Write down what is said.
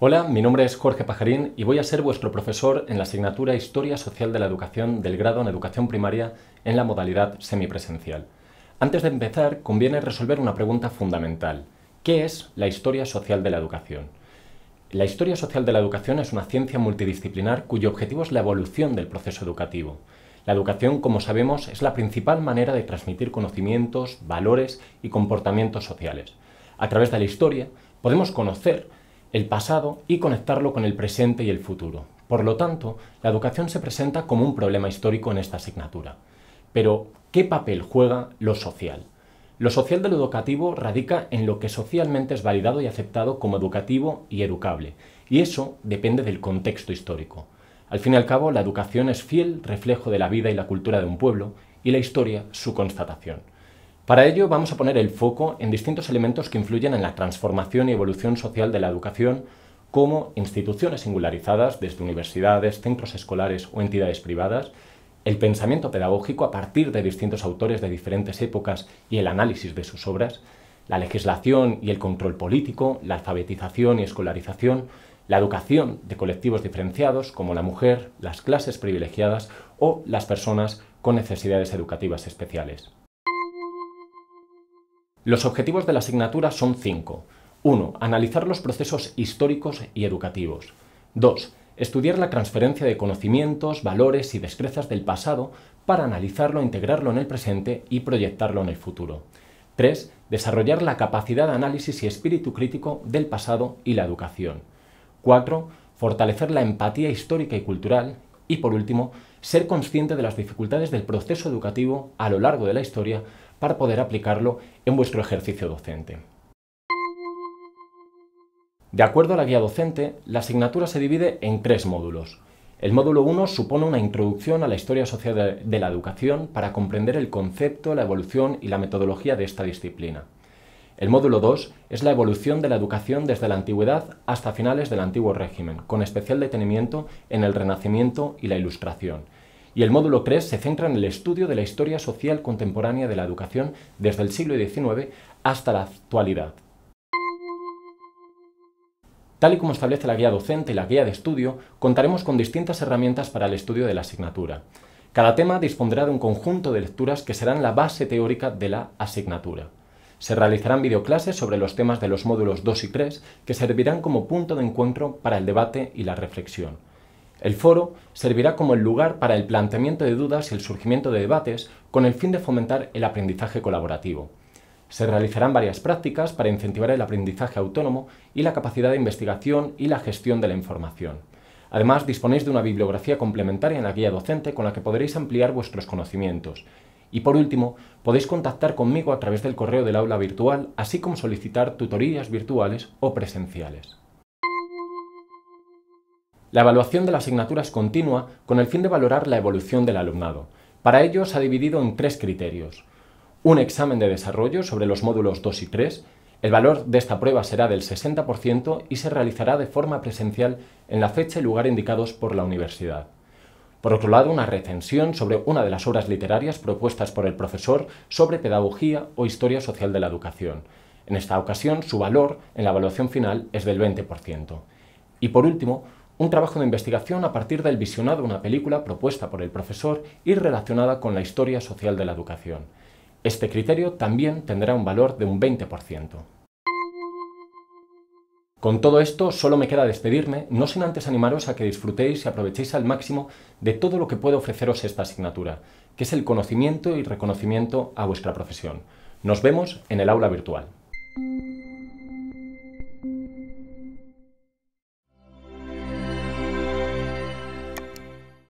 Hola, mi nombre es Jorge Pajarín y voy a ser vuestro profesor en la asignatura Historia Social de la Educación del grado en Educación Primaria en la modalidad semipresencial. Antes de empezar, conviene resolver una pregunta fundamental. ¿Qué es la historia social de la educación? La historia social de la educación es una ciencia multidisciplinar cuyo objetivo es la evolución del proceso educativo. La educación, como sabemos, es la principal manera de transmitir conocimientos, valores y comportamientos sociales. A través de la historia podemos conocer el pasado y conectarlo con el presente y el futuro. Por lo tanto, la educación se presenta como un problema histórico en esta asignatura. Pero, ¿qué papel juega lo social? Lo social de lo educativo radica en lo que socialmente es validado y aceptado como educativo y educable, y eso depende del contexto histórico. Al fin y al cabo, la educación es fiel reflejo de la vida y la cultura de un pueblo, y la historia su constatación. Para ello vamos a poner el foco en distintos elementos que influyen en la transformación y evolución social de la educación como instituciones singularizadas desde universidades, centros escolares o entidades privadas, el pensamiento pedagógico a partir de distintos autores de diferentes épocas y el análisis de sus obras, la legislación y el control político, la alfabetización y escolarización, la educación de colectivos diferenciados como la mujer, las clases privilegiadas o las personas con necesidades educativas especiales. Los objetivos de la asignatura son cinco. 1. Analizar los procesos históricos y educativos. 2. Estudiar la transferencia de conocimientos, valores y destrezas del pasado para analizarlo, integrarlo en el presente y proyectarlo en el futuro. 3. Desarrollar la capacidad de análisis y espíritu crítico del pasado y la educación. 4. Fortalecer la empatía histórica y cultural. Y por último, ser consciente de las dificultades del proceso educativo a lo largo de la historia para poder aplicarlo en vuestro ejercicio docente. De acuerdo a la guía docente, la asignatura se divide en tres módulos. El módulo 1 supone una introducción a la historia social de la educación para comprender el concepto, la evolución y la metodología de esta disciplina. El módulo 2 es la evolución de la educación desde la antigüedad hasta finales del antiguo régimen, con especial detenimiento en el Renacimiento y la Ilustración, y el módulo 3 se centra en el estudio de la historia social contemporánea de la educación desde el siglo XIX hasta la actualidad. Tal y como establece la guía docente y la guía de estudio, contaremos con distintas herramientas para el estudio de la asignatura. Cada tema dispondrá de un conjunto de lecturas que serán la base teórica de la asignatura. Se realizarán videoclases sobre los temas de los módulos 2 y 3 que servirán como punto de encuentro para el debate y la reflexión. El foro servirá como el lugar para el planteamiento de dudas y el surgimiento de debates con el fin de fomentar el aprendizaje colaborativo. Se realizarán varias prácticas para incentivar el aprendizaje autónomo y la capacidad de investigación y la gestión de la información. Además, disponéis de una bibliografía complementaria en la guía docente con la que podréis ampliar vuestros conocimientos. Y por último, podéis contactar conmigo a través del correo del aula virtual, así como solicitar tutorías virtuales o presenciales. La evaluación de la asignatura es continua con el fin de valorar la evolución del alumnado. Para ello se ha dividido en tres criterios. Un examen de desarrollo sobre los módulos 2 y 3. El valor de esta prueba será del 60% y se realizará de forma presencial en la fecha y lugar indicados por la universidad. Por otro lado, una recensión sobre una de las obras literarias propuestas por el profesor sobre pedagogía o historia social de la educación. En esta ocasión, su valor en la evaluación final es del 20%. Y por último, un trabajo de investigación a partir del visionado de una película propuesta por el profesor y relacionada con la historia social de la educación. Este criterio también tendrá un valor de un 20%. Con todo esto, solo me queda despedirme, no sin antes animaros a que disfrutéis y aprovechéis al máximo de todo lo que puede ofreceros esta asignatura, que es el conocimiento y reconocimiento a vuestra profesión. Nos vemos en el aula virtual.